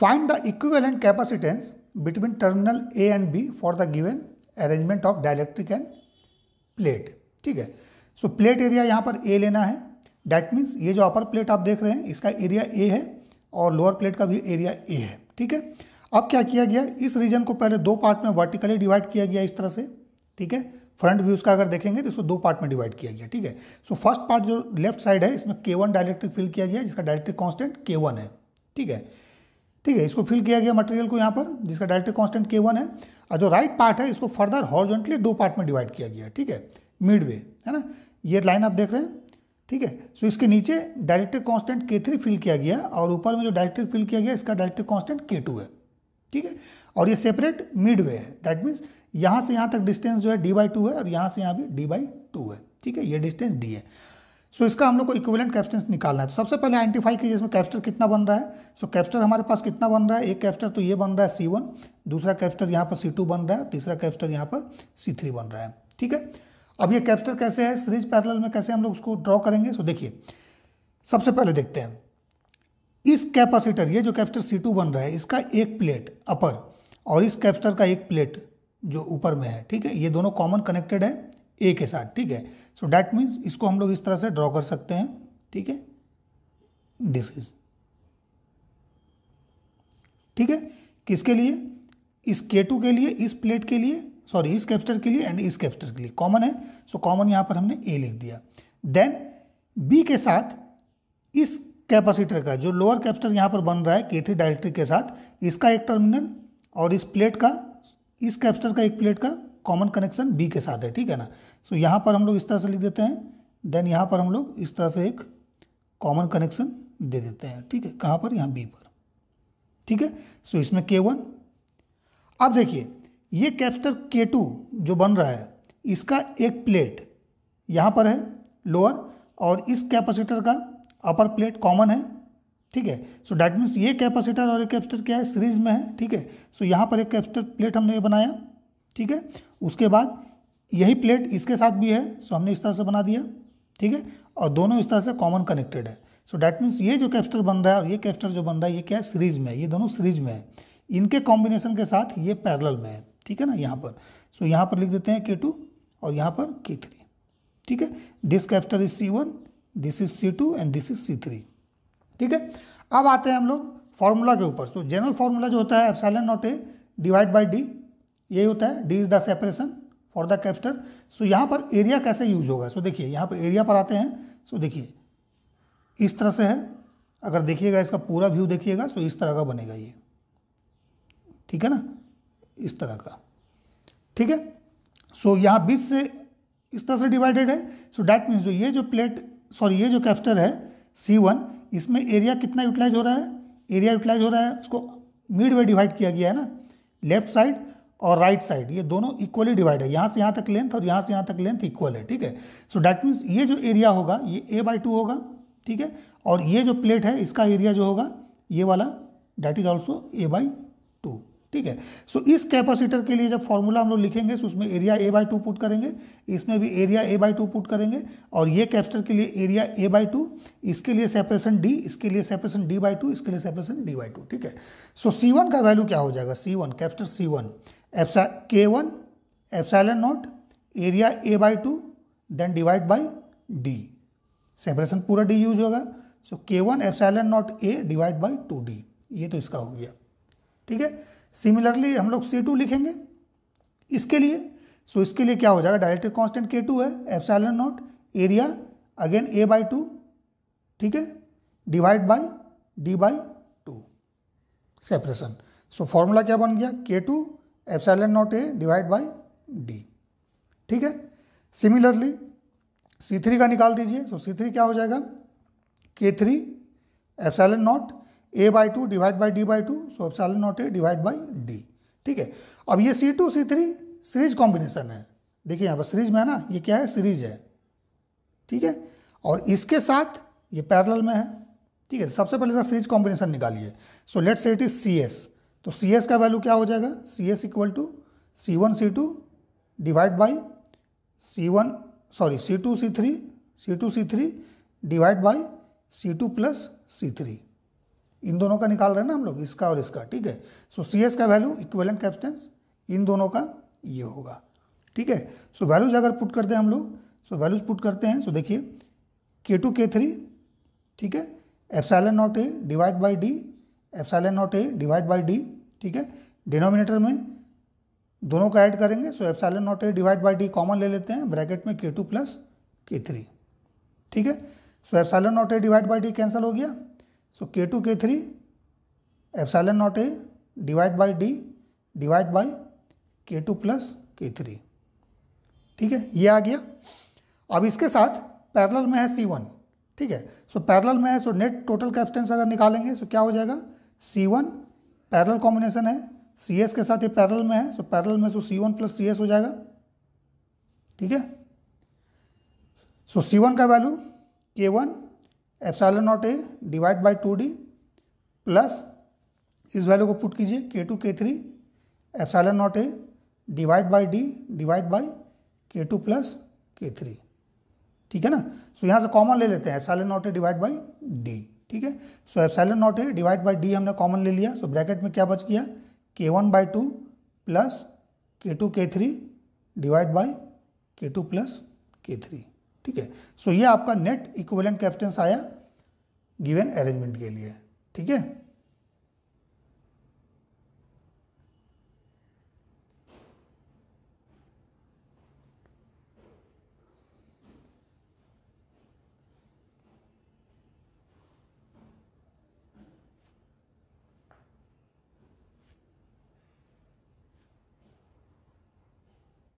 Find the equivalent capacitance between terminal A and B for the given arrangement of dielectric and plate. ठीक है सो plate area यहाँ पर ए लेना है that means ये जो अपर प्लेट आप देख रहे हैं इसका एरिया ए है और लोअर प्लेट का भी एरिया ए है ठीक है अब क्या किया गया इस रीजन को पहले दो पार्ट में वर्टिकली डिवाइड किया गया इस तरह से ठीक है फ्रंट व्यू उसका अगर देखेंगे तो इसको दो पार्ट में डिवाइड किया गया ठीक है सो फर्स्ट पार्ट जो लेफ्ट साइड है इसमें के वन डायलेक्ट्रिक फिल किया गया जिसका डायलेक्ट्रिक कॉन्स्टेंट के वन है ठीक है ठीक है इसको फिल किया गया मटेरियल को यहाँ पर जिसका डायरेक्टिव कांस्टेंट के वन है और जो राइट पार्ट है इसको फर्दर हॉर्जेंटली दो पार्ट में डिवाइड किया गया ठीक है मिड वे है ना ये लाइन आप देख रहे हैं ठीक है सो इसके नीचे dielectric constant K three fill किया गया और ऊपर में जो डायरेक्टिव फिल किया गया इसका डायरेक्टिव कॉन्स्टेंट के टू है ठीक है और ये सेपरेट मिड वे है डैट मीन्स यहाँ से यहाँ तक डिस्टेंस जो है डी बाई टू है और यहाँ से यहाँ भी डी बाई टू है ठीक है ये डिस्टेंस डी है सो so, इसका हम लोग को इक्विवेलेंट कैप्सटेंस निकालना है तो सबसे पहले आइडेंटिफाई कीजिए इसमें कैप्टर कितना बन रहा है सो so, कैप्स्टर हमारे पास कितना बन रहा है एक कैप्टर तो ये बन रहा है सी वन दूसरा कैप्चर यहाँ पर सी टू बन रहा है तीसरा कैप्टर यहाँ पर सी थ्री बन रहा है ठीक है अब ये कैप्टर कैसे है सीरीज पैरल में कैसे हम लोग उसको ड्रॉ करेंगे सो so, देखिए सबसे पहले देखते हैं इस कैपासीटर ये जो कैप्चर सी टू बन रहा है इसका एक प्लेट अपर और इस कैप्टर का एक प्लेट जो ऊपर में है ठीक है ये दोनों कॉमन कनेक्टेड है ए के साथ ठीक है सो डैट मीन्स इसको हम लोग इस तरह से ड्रॉ कर सकते हैं ठीक है दिस इज ठीक है किसके लिए इस के टू के लिए इस प्लेट के लिए सॉरी इस कैप्स्टर के लिए एंड इस कैप्स्टर के लिए कॉमन है सो कॉमन यहाँ पर हमने ए लिख दिया देन बी के साथ इस कैपेसिटर का जो लोअर कैप्स्टर यहाँ पर बन रहा है के थ्री डायलेक्ट्रिक के साथ इसका एक टर्मिनल और इस प्लेट का इस कैप्चर का एक प्लेट का कॉमन कनेक्शन बी के साथ है ठीक है ना सो so, यहाँ पर हम लोग इस तरह से लिख देते हैं देन यहाँ पर हम लोग इस तरह से एक कॉमन कनेक्शन दे देते हैं ठीक है कहाँ पर यहाँ बी पर ठीक है सो so, इसमें के वन अब देखिए ये कैप्स्टर के टू जो बन रहा है इसका एक प्लेट यहाँ पर है लोअर और इस कैपेसिटर का अपर प्लेट कॉमन है ठीक है सो डैट मीन्स ये कैपेसिटर और एक कैप्सटर क्या है सीरीज में है ठीक है सो so, यहाँ पर एक कैप्सटर प्लेट हमने ये बनाया ठीक है उसके बाद यही प्लेट इसके साथ भी है सो हमने इस तरह से बना दिया ठीक है और दोनों इस तरह से कॉमन कनेक्टेड है सो डैट मीन्स ये जो कैप्स्टर बन रहा है और ये कैप्स्टर जो बन रहा है ये क्या है सीरीज में है ये दोनों सीरीज में है इनके कॉम्बिनेशन के साथ ये पैरल में है ठीक है ना यहाँ पर सो so, यहाँ पर लिख देते हैं के टू और यहाँ पर के थ्री ठीक है this capacitor is C one this is C two and this is C three ठीक है अब आते हैं हम लोग फार्मूला के ऊपर सो जनरल फार्मूला जो होता है epsilon naught A divide by D ये होता है D is the separation for the capacitor so यहाँ पर एरिया कैसे यूज होगा सो देखिए यहाँ पर एरिया पर आते हैं सो देखिए इस तरह से है अगर देखिएगा इसका पूरा व्यू देखिएगा सो इस तरह का बनेगा ये ठीक है ना इस तरह का ठीक है सो यहाँ बीस से इस तरह से डिवाइडेड है सो डैट मीन्स जो ये जो प्लेट सॉरी ये जो कैप्स्टर है सी वन इसमें एरिया कितना यूटिलाइज हो रहा है एरिया यूटिलाइज हो रहा है उसको मिड वे डिवाइड किया गया है ना लेफ्ट साइड और राइट right साइड ये दोनों इक्वली डिवाइड है यहाँ से यहाँ तक लेंथ और यहाँ से यहाँ तक लेंथ इक्वल है ठीक है सो डैट मीन्स ये जो एरिया होगा ये ए बाई टू होगा ठीक है और ये जो प्लेट है इसका एरिया जो होगा ये वाला that is also A by two ठीक है सो इस कैपेसिटर के लिए जब फॉर्मूला हम लोग लिखेंगे तो उसमें area A by two put करेंगे इसमें भी area A by two put करेंगे और ये कैपेसिटर के लिए एरिया ए बाई टू इसके लिए सेपरेशन डी इसके लिए सेपरेशन डी बाई टू इसके लिए सेपरेशन डी बाई टू ठीक है सो सी वन का वैल्यू क्या हो जाएगा C one capacitor C one K one epsilon naught area A by two then divide by D separation पूरा डी यूज होगा so K one epsilon naught A divide by two D ये तो इसका हो गया ठीक है सिमिलरली हम लोग सी टू लिखेंगे इसके लिए सो so इसके लिए क्या हो जाएगा डायरेक्ट कॉन्स्टेंट के टू है epsilon naught area again A by two ठीक है divide by D by two separation so formula क्या बन गया K two epsilon naught A divide by D ठीक है सिमिलरली सी थ्री का निकाल दीजिए तो सी थ्री क्या हो जाएगा K three epsilon naught A by two divide by D by two so epsilon naught A divide by D ठीक है अब ये C two C three series combination है देखिए यहाँ पर सीरीज में है ना ये क्या है सीरीज है ठीक है और इसके साथ ये पैरेलल में है ठीक है सबसे पहले सीरीज कॉम्बिनेशन निकालिए so let's say it is C S तो सी एस का वैल्यू क्या हो जाएगा C S equal to C one C two divide by C one sorry C two C three C two C three divide by C two plus C three इन दोनों का निकाल रहे हैं ना हम लोग इसका और इसका ठीक है सो सी एस का वैल्यू इक्वेलेंट कैप्टेंस इन दोनों का ये होगा ठीक है सो वैल्यूज अगर पुट करते हैं हम लोग सो वैल्यूज पुट करते हैं सो देखिए के टू के थ्री ठीक है epsilon naught A divide by D epsilon naught A divide by D ठीक है डिनोमिनेटर में दोनों का ऐड करेंगे so epsilon naught A divide by D common ले लेते हैं ब्रैकेट में के टू प्लस के थ्री ठीक है so epsilon naught A divide by D cancel हो गया so K two K three epsilon naught A divide by D divide by K two plus K three ठीक है ये आ गया अब इसके साथ पैरल में है सी वन ठीक है सो पैरल में है सो नेट टोटल कैप्सटेंस अगर निकालेंगे सो क्या हो जाएगा सी वन पैरल कॉम्बिनेशन है सी एस के साथ ये पैरल में है सो पैरल में so C one plus C S हो जाएगा ठीक है सो सी वन का value K one epsilon naught A divide by two D plus इस वैल्यू को पुट कीजिए K two K three epsilon naught A divide by D divide by K two plus K three ठीक है ना सो so, यहाँ से common ले लेते हैं epsilon naught A divide by D ठीक है so epsilon naught A divide by D हमने कॉमन ले लिया सो so, ब्रैकेट में क्या बच गया K one by two plus K two K three divide by K two plus K three ठीक है सो so, ये आपका नेट इक्वलेंट कैप्टेंस आया गिवेन अरेंजमेंट के लिए ठीक है